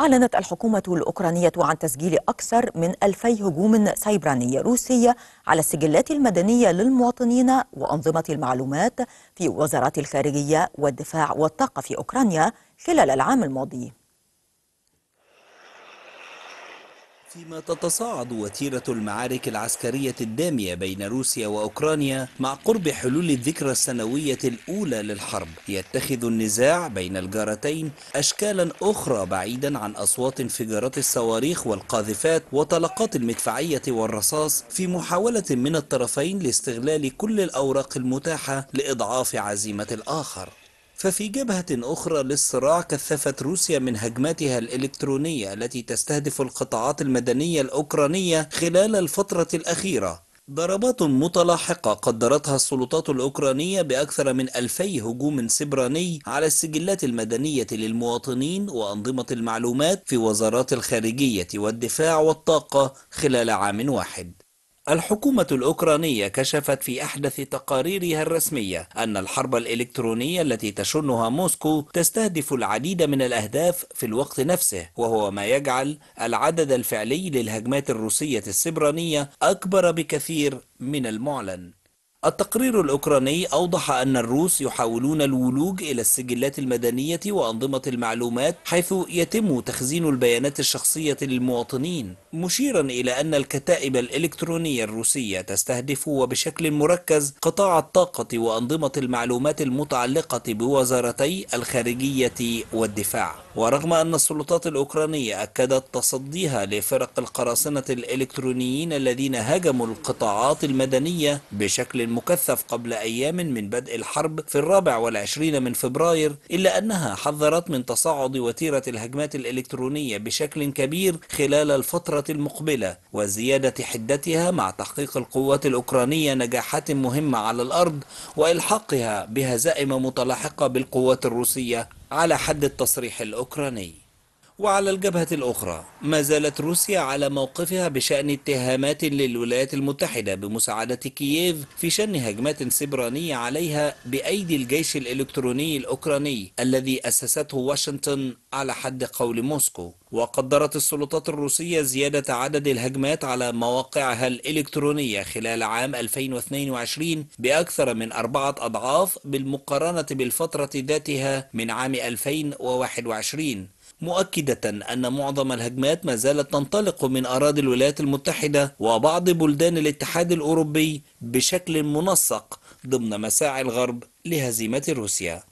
أعلنت الحكومة الأوكرانية عن تسجيل أكثر من ألفي هجوم سيبراني روسي على السجلات المدنية للمواطنين وأنظمة المعلومات في وزارات الخارجية والدفاع والطاقة في أوكرانيا خلال العام الماضي فيما تتصاعد وتيرة المعارك العسكرية الدامية بين روسيا وأوكرانيا مع قرب حلول الذكرى السنوية الأولى للحرب يتخذ النزاع بين الجارتين أشكالا أخرى بعيدا عن أصوات انفجارات الصواريخ والقاذفات وطلقات المدفعية والرصاص في محاولة من الطرفين لاستغلال كل الأوراق المتاحة لإضعاف عزيمة الآخر ففي جبهة أخرى للصراع كثفت روسيا من هجماتها الإلكترونية التي تستهدف القطاعات المدنية الأوكرانية خلال الفترة الأخيرة ضربات متلاحقة قدرتها السلطات الأوكرانية بأكثر من ألفي هجوم سبراني على السجلات المدنية للمواطنين وأنظمة المعلومات في وزارات الخارجية والدفاع والطاقة خلال عام واحد الحكومة الأوكرانية كشفت في أحدث تقاريرها الرسمية أن الحرب الإلكترونية التي تشنها موسكو تستهدف العديد من الأهداف في الوقت نفسه وهو ما يجعل العدد الفعلي للهجمات الروسية السبرانية أكبر بكثير من المعلن التقرير الأوكراني أوضح أن الروس يحاولون الولوج إلى السجلات المدنية وأنظمة المعلومات حيث يتم تخزين البيانات الشخصية للمواطنين مشيرا إلى أن الكتائب الإلكترونية الروسية تستهدف وبشكل مركز قطاع الطاقة وأنظمة المعلومات المتعلقة بوزارتي الخارجية والدفاع ورغم أن السلطات الأوكرانية أكدت تصديها لفرق القراصنة الإلكترونيين الذين هاجموا القطاعات المدنية بشكل المكثف قبل أيام من بدء الحرب في الرابع والعشرين من فبراير إلا أنها حذرت من تصاعد وتيرة الهجمات الإلكترونية بشكل كبير خلال الفترة المقبلة وزيادة حدتها مع تحقيق القوات الأوكرانية نجاحات مهمة على الأرض وإلحاقها بهزائم متلاحقة بالقوات الروسية على حد التصريح الأوكراني وعلى الجبهة الأخرى ما زالت روسيا على موقفها بشأن اتهامات للولايات المتحدة بمساعدة كييف في شن هجمات سبرانية عليها بأيدي الجيش الإلكتروني الأوكراني الذي أسسته واشنطن على حد قول موسكو وقدرت السلطات الروسية زيادة عدد الهجمات على مواقعها الإلكترونية خلال عام 2022 بأكثر من أربعة أضعاف بالمقارنة بالفترة ذاتها من عام 2021 مؤكدة أن معظم الهجمات ما زالت تنطلق من أراضي الولايات المتحدة وبعض بلدان الاتحاد الأوروبي بشكل منسق ضمن مساعي الغرب لهزيمة روسيا